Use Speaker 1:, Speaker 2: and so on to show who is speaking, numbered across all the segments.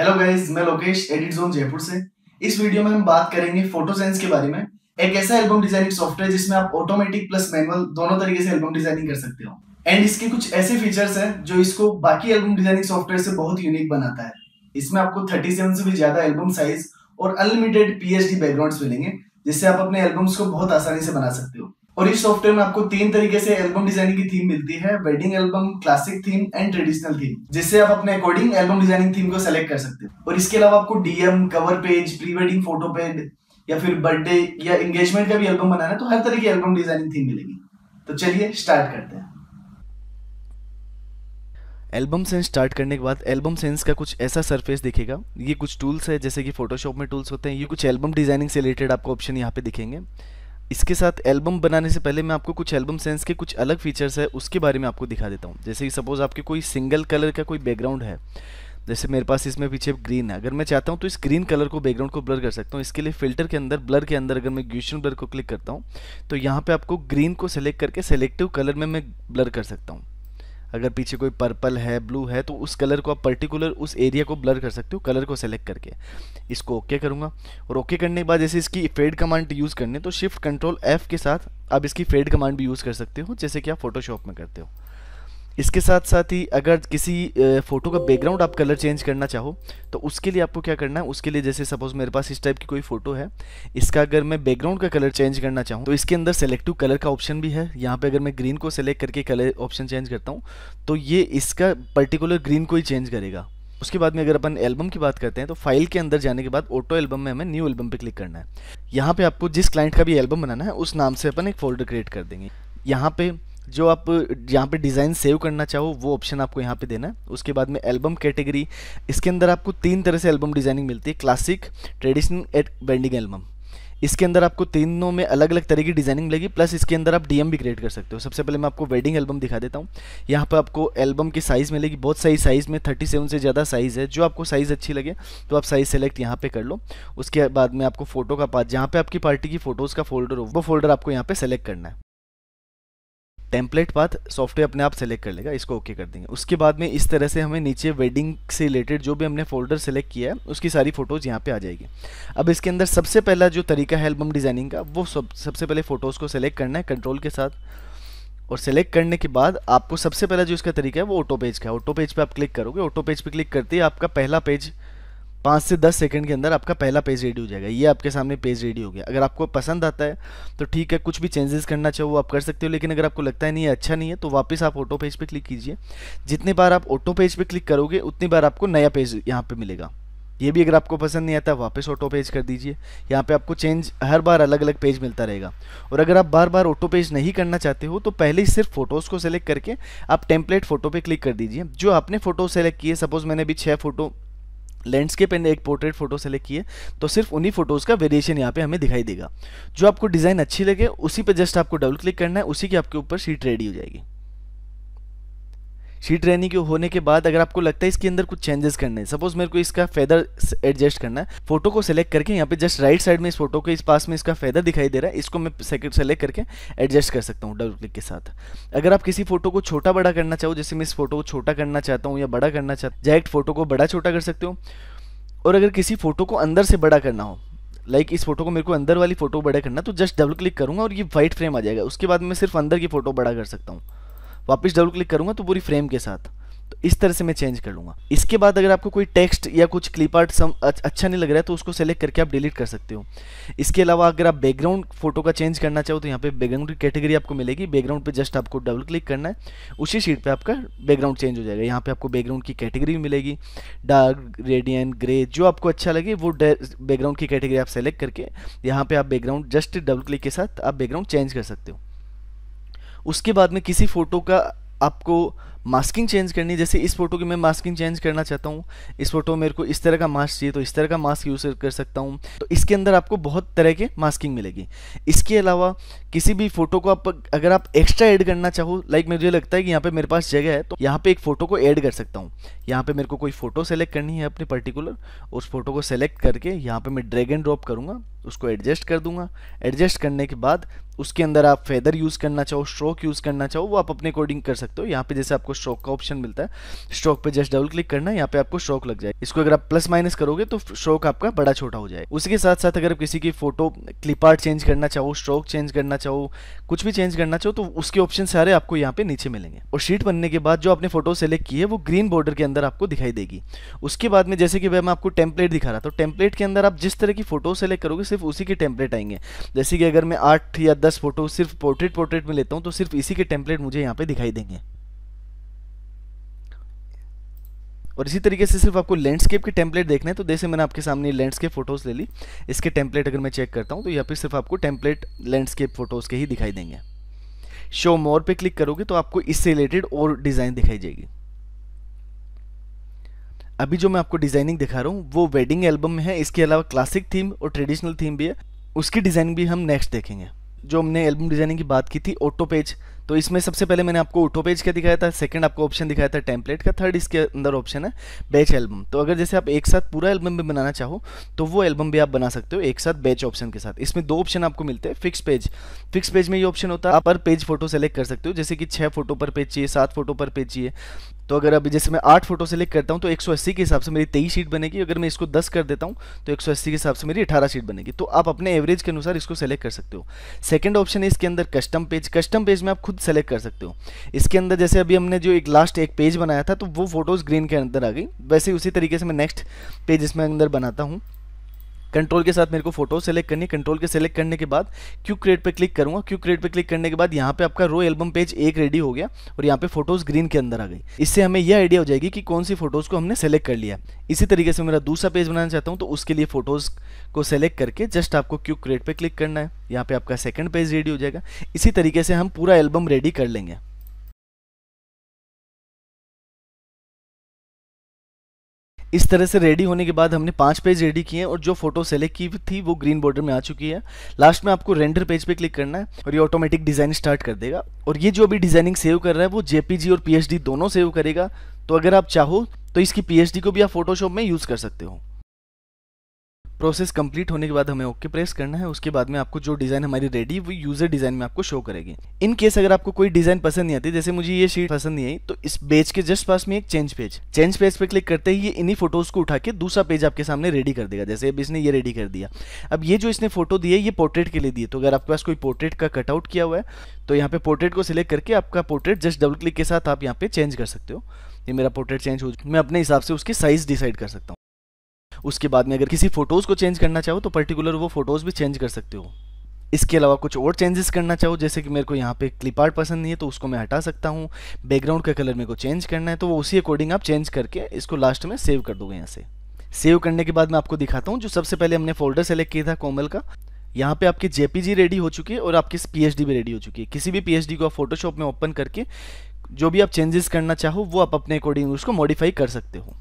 Speaker 1: hello guys मैं Lokesh edit zone Jaipur से इस वीडियो में हम बात करेंगे फोटो साइंस के बारे में एक ऐसा एल्बम डिजाइनिंग सॉफ्टवेयर जिसमें आप ऑटोमेटिक प्लस मैनुअल दोनों तरीके से एल्बम डिजाइनिंग कर सकते हो एंड इसके कुछ ऐसे फीचर्स हैं जो इसको बाकी एल्बम डिजाइनिंग सॉफ्टवेयर से बहुत यूनिक बनाता है इसमें आपको थर्टी से भी ज्यादा एल्बम साइज और अनलिमिटेड पी बैकग्राउंड्स मिलेंगे जिससे आप अपने एल्बम्स को बहुत आसानी से बना सकते हो और इस सॉफ्टवेयर में आपको तीन तरीके से एल्बम डिजाइनिंग की थीम मिलती है wedding album classic theme and traditional theme जिससे आप अपने अकॉर्डिंग एल्बम डिजाइनिंग थीम को सेलेक्ट कर सकते हो और इसके अलावा आपको DM cover page pre wedding photo page या फिर बर्थडे या एंगेजमेंट का भी एल्बम बनाना है तो हर तरह की एल्बम डिजाइनिंग थीम मिलेगी तो चलिए स्टार्ट करते हैं एल्बम सेंस स्टार्ट करने के बाद एल्बम सेंस का कुछ ऐसा सरफेस दिखेगा ये कुछ टूल्स है जैसे कि फोटोशॉप में टूल्स होते हैं ये कुछ एल्बम डिजाइनिंग से रिलेटेड आपको ऑप्शन यहाँ पे दिखेंगे इसके साथ एल्बम बनाने से पहले मैं आपको कुछ एल्बम सेंस के कुछ अलग फीचर्स है उसके बारे में आपको दिखा देता हूँ जैसे कि सपोज़ आपके कोई सिंगल कलर का कोई बैकग्राउंड है जैसे मेरे पास इसमें पीछे ग्रीन है अगर मैं चाहता हूँ तो इस ग्रीन कलर को बैकग्राउंड को ब्लर कर सकता हूँ इसके लिए फिल्टर के अंदर ब्लर के अंदर अगर मैं ग्यूशन ब्लर को क्लिक करता हूँ तो यहाँ पर आपको ग्रीन को सेलेक्ट करके सेलेक्टिव कलर में मैं ब्लर कर सकता हूँ अगर पीछे कोई पर्पल है ब्लू है तो उस कलर को आप पर्टिकुलर उस एरिया को ब्लर कर सकते हो कलर को सेलेक्ट करके इसको ओके okay करूँगा और ओके okay करने के बाद जैसे इसकी फेड कमांड यूज़ करने तो शिफ्ट कंट्रोल एफ़ के साथ आप इसकी फेड कमांड भी यूज़ कर सकते हो जैसे कि आप फोटोशॉप में करते हो इसके साथ साथ ही अगर किसी फ़ोटो का बैकग्राउंड आप कलर चेंज करना चाहो तो उसके लिए आपको क्या करना है उसके लिए जैसे सपोज़ मेरे पास इस टाइप की कोई फ़ोटो है इसका अगर मैं बैकग्राउंड का कलर चेंज करना चाहूँ तो इसके अंदर सेलेक्टिव कलर का ऑप्शन भी है यहाँ पे अगर मैं ग्रीन को सेलेक्ट करके कलर ऑप्शन चेंज करता हूँ तो ये इसका पर्टिकुलर ग्रीन को ही चेंज करेगा उसके बाद में अगर अपन एल्बम की बात करते हैं तो फाइल के अंदर जाने के बाद ऑटो एल्बम में हमें न्यू एल्बम पर क्लिक करना है यहाँ पर आपको जिस क्लाइंट का भी एल्बम बनाना है उस नाम से अपन एक फोल्डर क्रिएट कर देंगे यहाँ पे जो आप यहाँ पे डिज़ाइन सेव करना चाहो वो ऑप्शन आपको यहाँ पे देना है उसके बाद में एल्बम कैटेगरी इसके अंदर आपको तीन तरह से एल्बम डिज़ाइनिंग मिलती है क्लासिक ट्रेडिशनल एट बैंडिंग एल्बम इसके अंदर आपको तीनों में अलग अलग तरह की डिज़ाइनिंग मिलेगी प्लस इसके अंदर आप डीएम भी क्रिएट कर सकते हो सबसे पहले मैं आपको वेडिंग एल्बम दिखा देता हूँ यहाँ पर आपको एल्बम की साइज़ मिलेगी बहुत सही साइज़ में 37 से ज़्यादा साइज़ है जो आपको साइज़ अच्छी लगे तो आप साइज़ सेलेक्ट यहाँ पे कर लो उसके बाद में आपको फोटो का पास जहाँ पर आपकी पार्टी की फोटोज़ का फोल्डर हो वो फोल्डर आपको यहाँ पर सेलेक्ट करना है टेम्पलेट पाथ सॉफ्टवेयर अपने आप सेलेक्ट कर लेगा इसको ओके okay कर देंगे उसके बाद में इस तरह से हमें नीचे वेडिंग से रिलेटेड जो भी हमने फोल्डर सेलेक्ट किया है उसकी सारी फोटोज़ यहाँ पे आ जाएगी अब इसके अंदर सबसे पहला जो तरीका है एल्बम डिज़ाइनिंग का वो सब सबसे पहले फ़ोटोज़ को सेलेक्ट करना है कंट्रोल के साथ और सेलेक्ट करने के बाद आपको सबसे पहला जो इसका तरीका है वो ऑटो पेज का है ऑटो पेज पे आप क्लिक करोगे ऑटो पेज पे क्लिक करते ही आपका पहला पेज पाँच से दस सेकंड के अंदर आपका पहला पेज रेडी हो जाएगा ये आपके सामने पेज रेडी हो गया अगर आपको पसंद आता है तो ठीक है कुछ भी चेंजेस करना चाहो वो आप कर सकते हो लेकिन अगर आपको लगता है नहीं अच्छा नहीं है तो वापस आप ऑटो पेज पे क्लिक कीजिए जितनी बार आप ऑटो पेज पे क्लिक करोगे उतनी बार आपको नया पेज यहाँ पे मिलेगा ये भी अगर आपको पसंद नहीं आता वापस ऑटो पेज कर दीजिए यहाँ पर आपको चेंज हर बार अलग अलग पेज मिलता रहेगा और अगर आप बार बार ऑटो पेज नहीं करना चाहते हो तो पहले ही सिर्फ फोटोज़ को सेलेक्ट करके आप टेम्पलेट फोटो पर क्लिक कर दीजिए जो आपने फोटो सेलेक्ट किए सपोज़ मैंने अभी छः फोटो लैंडस्केप एंड एक पोर्ट्रेट फोटो सेलेक्ट किए तो सिर्फ उन्हीं फोटोज़ का वेरिएशन यहाँ पे हमें दिखाई देगा जो आपको डिज़ाइन अच्छी लगे उसी पे जस्ट आपको डबल क्लिक करना है उसी के आपके ऊपर शीट रेडी हो जाएगी शीट रहनी के होने के बाद अगर आपको लगता है इसके अंदर कुछ चेंजेस करने हैं सपोज मेरे को इसका फेदर एडजस्ट करना है फोटो को सेलेक्ट करके यहाँ पे जस्ट राइट साइड में इस फोटो के इस पास में इसका फेदर दिखाई दे रहा है इसको मैं सेलेक्ट करके एडजस्ट कर सकता हूँ डबल क्लिक के साथ अगर आप किसी फोटो को छोटा बड़ा करना चाहो जैसे मैं इस फोटो को छोटा करना चाहता हूँ या बड़ा करना चाहता डायरेक्ट फोटो को बड़ा छोटा कर सकते हो और अगर किसी फोटो को अंदर से बड़ा करना हो लाइक like इस फोटो को मेरे को अंदर वाली फोटो बड़ा करना तो जस्ट डबल क्लिक करूंगा और ये वाइट फ्रेम आ जाएगा उसके बाद मैं सिर्फ अंदर की फोटो बड़ा कर सकता हूँ वापस डबल क्लिक करूँगा तो पूरी फ्रेम के साथ तो इस तरह से मैं चेंज कर लूँगा इसके बाद अगर आपको कोई टेक्स्ट या कुछ क्लिप आर्ट सम अच्छा नहीं लग रहा है तो उसको सेलेक्ट करके आप डिलीट कर सकते हो इसके अलावा अगर आप बैकग्राउंड फोटो का चेंज करना चाहो तो यहाँ पे बैकग्राउंड की कैटेगरी आपको मिलेगी बैकग्राउंड पे जस्ट आपको डबल क्लिक करना है उसी शीट पर आपका बैकग्राउंड चेंज हो जाएगा यहाँ पर आपको बैकग्राउंड की कैटेगरी भी मिलेगी डार्क रेडियन ग्रे जो आपको अच्छा लगे वो बैकग्राउंड की कैटेगरी आप सेलेक्ट करके यहाँ पर आप बैकग्राउंड जस्ट डबल क्लिक के साथ आप बैकग्राउंड चेंज कर सकते हो उसके बाद में किसी फ़ोटो का आपको मास्किंग चेंज करनी जैसे इस फोटो की मैं मास्किंग चेंज करना चाहता हूँ इस फोटो में मेरे को इस तरह का मास्क चाहिए तो इस तरह का मास्क यूज़ कर सकता हूँ तो इसके अंदर आपको बहुत तरह के मास्किंग मिलेगी इसके अलावा किसी भी फोटो को आप अगर आप एक्स्ट्रा ऐड करना चाहो लाइक मुझे लगता है कि यहाँ पे मेरे पास जगह है तो यहाँ पे एक फ़ोटो को ऐड कर सकता हूँ यहाँ पे मेरे को कोई फ़ोटो सेलेक्ट करनी है अपनी पर्टिकुलर उस फोटो को सेलेक्ट करके यहाँ पे मैं ड्रैग एंड ड्रॉप करूँगा उसको एडजस्ट कर दूंगा एडजस्ट करने के बाद उसके अंदर आप फेदर यूज़ करना चाहो स्ट्रोक यूज़ करना चाहो वो आप अपने अकॉर्डिंग कर सकते हो यहाँ पे जैसे आपको स्ट्रोक का ऑप्शन मिलता है स्ट्रोक पे जस्ट डबल क्लिक करना यहाँ पे आपको स्ट्रोक लग जाए इसको अगर आप प्लस माइनस करोगे तो स्ट्रोक आपका बड़ा छोटा हो जाए उसके साथ साथ अगर आप किसी की फोटो क्लिप आर्ट चेंज करना चाहो स्ट्रोक चेंज करना चाहो कुछ भी चेंज करना चाहो तो उसके ऑप्शन सारे आपको यहाँ पे नीचे मिलेंगे और शीट बनने के बाद जो आपने फोटो सेलेक्ट की है वो ग्रीन बॉर्डर के अंदर आपको दिखाई देगी उसके बाद में जैसे कि मैं आपको टेम्पलेट दिखा रहा था टेम्पलेट तो के अंदर आप जिस तरह की फोटो सेलेक्ट करोगे सिर्फ उसी के टेम्पलेट आएंगे जैसे कि अगर मैं आठ या दस फोटो सिर्फ पोर्ट्रेट पोर्ट्रेट में लेता हूँ तो सिर्फ इसी के टेम्पलेट मुझे यहाँ पे दिखाई देंगे और इसी तरीके से सिर्फ आपको लैंडस्केप के टेम्पलेट देखने हैं तो जैसे मैंने आपके सामने लैंडस्केप फोटोज़ ले ली इसके टेम्पलेट अगर मैं चेक करता हूँ तो यहाँ पर सिर्फ आपको टेम्पलेट लैंडस्केप फोटोज़ के ही दिखाई देंगे शो मोर पे क्लिक करोगे तो आपको इससे रिलेटेड और डिज़ाइन दिखाई जाएगी अभी जो मैं आपको डिज़ाइनिंग दिखा रहा हूँ वो वेडिंग एल्बम में है इसके अलावा क्लासिक थीम और ट्रेडिशनल थीम भी है उसकी डिज़ाइनिंग भी हम नेक्स्ट देखेंगे जो हमने एल्बम डिज़ाइनिंग की बात की थी ऑटो पेज तो इसमें सबसे पहले मैंने आपको ऑटो पेज का दिखाया था सेकंड आपको ऑप्शन दिखाया था टेम्पलेट का थर्ड इसके अंदर ऑप्शन है बैच एल्बम तो अगर जैसे आप एक साथ पूरा एल्बम भी बनाना चाहो तो वो एल्बम भी आप बना सकते हो एक साथ बैच ऑप्शन के साथ इसमें दो ऑप्शन आपको मिलते हैं फिक्स पेज फिक्स पेज में ये ऑप्शन होता है आप पर पेज फोटो सेलेक्ट कर सकते हो जैसे कि छः फोटो पर पेज चाहिए सात फोटो पर पेज चाहिए तो अगर अभी जैसे मैं आठ फोटो सेलेक्ट करता हूँ तो एक के हिसाब से मेरी तेईस शीट बनेगी अगर मैं इसको दस कर देता हूँ तो एक के हिसाब से मेरी अठारह शीट बनेगी तो आप अपने एवरेज के अनुसार इसको सेलेक्ट कर सकते हो सेकेंड ऑप्शन है इसके अंदर कस्टम पेज कस्टम पेज में आप खुद सेलेक्ट कर सकते हो इसके अंदर जैसे अभी हमने जो एक लास्ट एक पेज बनाया था तो वो फोटोज़ ग्रीन के अंदर आ गई वैसे उसी तरीके से मैं नेक्स्ट पेज इसमें अंदर बनाता हूँ कंट्रोल के साथ मेरे को फोटो सेलेक्ट करनी है कंट्रोल के सेलेक्ट करने के बाद क्यू क्रिएट पे क्लिक करूंगा क्यू क्रिएट पे क्लिक करने के बाद यहाँ पे आपका रो एल्बम पेज एक रेडी हो गया और यहाँ पे फोटोज ग्रीन के अंदर आ गई इससे हमें यह आइडिया हो जाएगी कि कौन सी फोटोज को हमने सेलेक्ट कर लिया इसी तरीके से मेरा दूसरा पेज बनाना चाहता हूँ तो उसके लिए फोटोज को सेलेक्ट करके जस्ट आपको क्यू क्रिएट पर क्लिक करना है यहाँ पे आपका सेकंड पेज रेडी हो जाएगा इसी तरीके से हम पूरा एल्बम रेडी कर लेंगे इस तरह से रेडी होने के बाद हमने पांच पेज रेडी किए हैं और जो फोटो सेलेक्ट की थी वो ग्रीन बॉर्डर में आ चुकी है लास्ट में आपको रेंडर पेज पे क्लिक करना है और ये ऑटोमेटिक डिजाइन स्टार्ट कर देगा और ये जो अभी डिजाइनिंग सेव कर रहा है वो जेपीजी और पीएचडी दोनों सेव करेगा तो अगर आप चाहो तो इसकी पीएचडी को भी आप फोटोशॉप में यूज कर सकते हो प्रोसेस कंप्लीट होने के बाद हमें ओके प्रेस करना है उसके बाद में आपको जो डिज़ाइन हमारी रेडी वो यूज़र डिज़ाइन में आपको शो करेगी इन केस अगर आपको कोई डिज़ाइन पसंद नहीं आती जैसे मुझे ये शीट पसंद नहीं आई तो इस पेज के जस्ट पास में एक चेंज पेज चेंज पेज पे क्लिक करते ही ये इन्हीं फोटोज़ को उठा के दूसरा पेज आपके सामने रेडी कर देगा जैसे अब इसने ये रेडी कर दिया अब ये जो इसने फोटो दिए ये पोर्ट्रेट के लिए दिए तो अगर आपके पास कोई पोर्ट्रेट का कटआउट किया हुआ है तो यहाँ पे पोर्ट्रेट को सिलेक्ट करके आपका पोर्ट्रेट जस्ट डबल क्लिक के साथ आप यहाँ पे चेंज कर सकते हो ये मेरा पोर्ट्रेट चेंज हो मैं अपने हिसाब से उसकी साइज़ डिसाइड कर सकता हूँ उसके बाद में अगर किसी फ़ोटोज़ को चेंज करना चाहो तो पर्टिकुलर वो फ़ोटोज़ भी चेंज कर सकते हो इसके अलावा कुछ और चेंजेस करना चाहो जैसे कि मेरे को यहाँ पे क्लिप आर्ट पसंद नहीं है तो उसको मैं हटा सकता हूँ बैकग्राउंड का कलर मेरे को चेंज करना है तो वो उसी अकॉर्डिंग आप चेंज करके इसको लास्ट में सेव कर दोगे यहाँ से सेव करने के बाद मैं आपको दिखाता हूँ जो सबसे पहले हमने फोल्डर सेलेक्ट किया था कोमल का यहाँ पे आपके जेपीजी रेडी हो चुकी है और आपकी पीएचडी भी रेडी हो चुकी है किसी भी पीएचडी को आप फोटोशॉप में ओपन करके जो भी आप चेंजेस करना चाहो वो आप अपने अकॉर्डिंग उसको मॉडिफाई कर सकते हो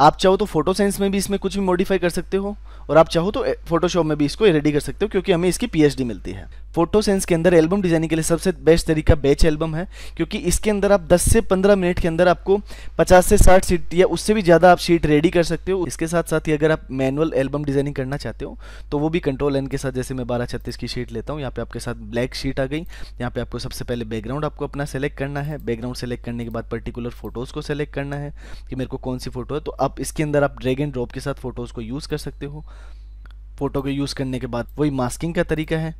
Speaker 1: आप चाहो तो फोटो साइंस में भी इसमें कुछ भी मॉडिफाई कर सकते हो और आप चाहो तो फोटोशॉप eh, में भी इसको रेडी कर सकते हो क्योंकि हमें इसकी पीएचडी मिलती है फोटो सेंस के अंदर एल्बम डिजाइनिंग के लिए सबसे बेस्ट तरीका बैच एल्बम है क्योंकि इसके अंदर आप 10 से 15 मिनट के अंदर आपको 50 से 60 सीट या उससे भी ज़्यादा आप सीट रेडी कर सकते हो इसके साथ साथ ही अगर आप मैनुअल एल्बम डिजाइनिंग करना चाहते हो तो वो भी कंट्रोल एन के साथ जैसे मैं बारह छत्तीस की शीट लेता हूँ यहाँ पे आपके साथ ब्लैक शीट आ गई यहाँ पे आपको सबसे पहले बैकग्राउंड आपको अपना सेलेक्ट करना है बैकग्राउंड सेलेक्ट करने के बाद पर्टिकुलर फोटोज़ को सेलेक्ट करना है कि मेरे को कौन सी फोटो है तो आप इसके अंदर आप ड्रैग एंड ड्रॉप के साथ फोटोज़ को यूज़ कर सकते हो फोटो को यूज़ करने के बाद वही मास्किंग का तरीका है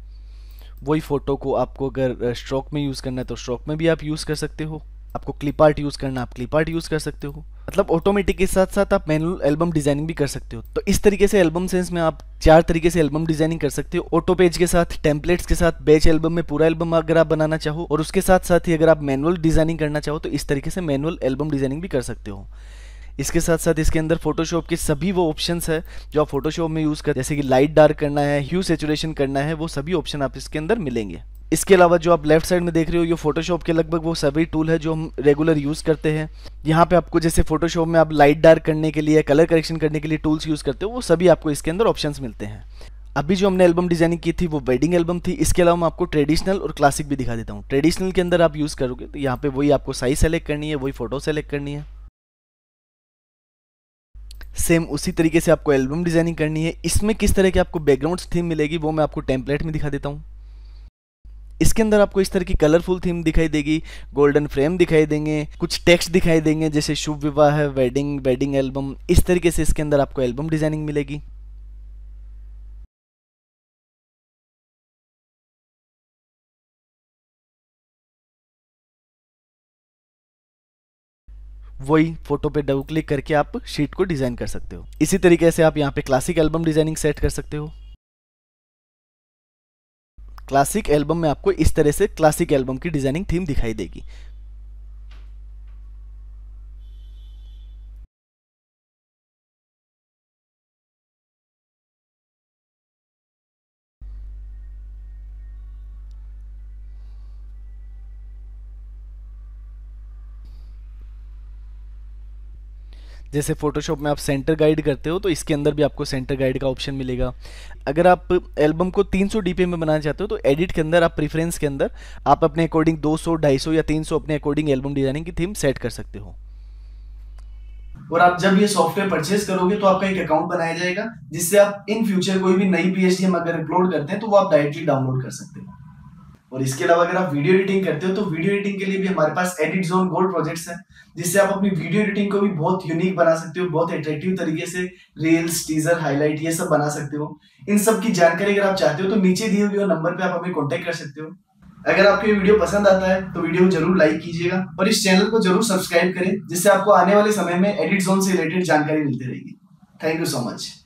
Speaker 1: वही फ़ोटो को आपको अगर स्ट्रोक में यूज़ करना है तो स्ट्रोक में भी आप यूज़ कर सकते हो आपको क्लिप आर्ट यूज़ करना आप क्लिप आर्ट यूज़ कर सकते हो मतलब ऑटोमेटिक के साथ साथ आप मैनुअल एल्बम डिजाइनिंग भी कर सकते हो तो इस तरीके से एल्बम सेंस में आप चार तरीके से एल्बम डिजाइनिंग कर सकते हो ऑटो पेज के साथ टेम्पलेट्स के साथ बैच एल्बम में पूरा एल्बम अगर आप बनाना चाहो और उसके साथ साथ ही अगर आप मैनुअल डिजाइनिंग करना चाहो तो इस तरीके से मैनुअल एल्बम डिजाइनिंग भी कर सकते हो इसके साथ साथ इसके अंदर फोटोशॉप के सभी वो ऑप्शंस है जो आप फोटोशॉप में यूज़ कर जैसे कि लाइट डार्क करना है ह्यू सेचुरेशन करना है वो सभी ऑप्शन आप इसके अंदर मिलेंगे इसके अलावा जो आप लेफ्ट साइड में देख रहे हो ये फोटोशॉप के लगभग वो सभी टूल है जो हम रेगुलर यूज़ करते हैं यहाँ पे आपको जैसे फोटोशॉप में आप लाइट डार्क करने के लिए कलर करेक्शन करने के लिए टूल्स यूज़ करते हो वो सभी आपको इसके अंदर ऑप्शन मिलते हैं अभी जो हमने एल्बम डिजाइनिंग की थी वो वेडिंग एल्बम थी इसके अलावा मैं आपको ट्रेडिशनल और क्लासिक भी दिखा देता हूँ ट्रेडिशनल के अंदर आप यूज़ करोगे तो यहाँ पे वही आपको साइज सेलेक्ट करनी है वही फोटो सेलेक्ट करनी है सेम उसी तरीके से आपको एल्बम डिजाइनिंग करनी है इसमें किस तरह की आपको बैकग्राउंड थीम मिलेगी वो मैं आपको टेम्पलेट में दिखा देता हूँ इसके अंदर आपको इस तरह की कलरफुल थीम दिखाई देगी गोल्डन फ्रेम दिखाई देंगे कुछ टेक्स्ट दिखाई देंगे जैसे शुभ विवाह है वेडिंग वेडिंग एल्बम इस तरीके से इसके अंदर आपको एल्बम डिजाइनिंग मिलेगी वही फोटो पे डबल क्लिक करके आप शीट को डिजाइन कर सकते हो इसी तरीके से आप यहाँ पे क्लासिक एल्बम डिजाइनिंग सेट कर सकते हो क्लासिक एल्बम में आपको इस तरह से क्लासिक एल्बम की डिजाइनिंग थीम दिखाई देगी जैसे फोटोशॉप में आप सेंटर गाइड करते हो तो इसके अंदर भी आपको सेंटर गाइड का ऑप्शन मिलेगा अगर आप एल्बम को 300 डीपी में बनाना चाहते हो तो एडिट के अंदर आप प्रेफरेंस के अंदर आप अपने अकॉर्डिंग 200 250 या 300 अपने अकॉर्डिंग एल्बम डिजाइनिंग की थीम सेट कर सकते हो और आप जब ये सॉफ्टवेयर परचेज करोगे तो आपका एक अकाउंट बनाया जाएगा जिससे आप इन फ्यूचर कोई भी नई पी अगर अपलोड करते हैं तो वो आप डायरेक्टली डाउनलोड कर सकते हैं और इसके अलावा अगर आप वीडियो एडिटिंग करते हो तो वीडियो एडिटिंग के लिए भी हमारे पास एडिट जोन गोल्ड प्रोजेक्ट्स हैं जिससे आप अपनी वीडियो एडिटिंग को भी बहुत यूनिक बना सकते हो बहुत अट्रेक्टिव तरीके से रील्स टीजर हाईलाइट ये सब बना सकते हो इन सब की जानकारी अगर आप चाहते हो तो नीचे दिए हुए नंबर पर आप हमें कॉन्टेक्ट कर सकते हो अगर आपको ये वीडियो पसंद आता है तो वीडियो जरूर लाइक कीजिएगा और इस चैनल को जरूर सब्सक्राइब करें जिससे आपको आने वाले समय में एडिट जोन से रिलेटेड जानकारी मिलती रहेगी थैंक यू सो मच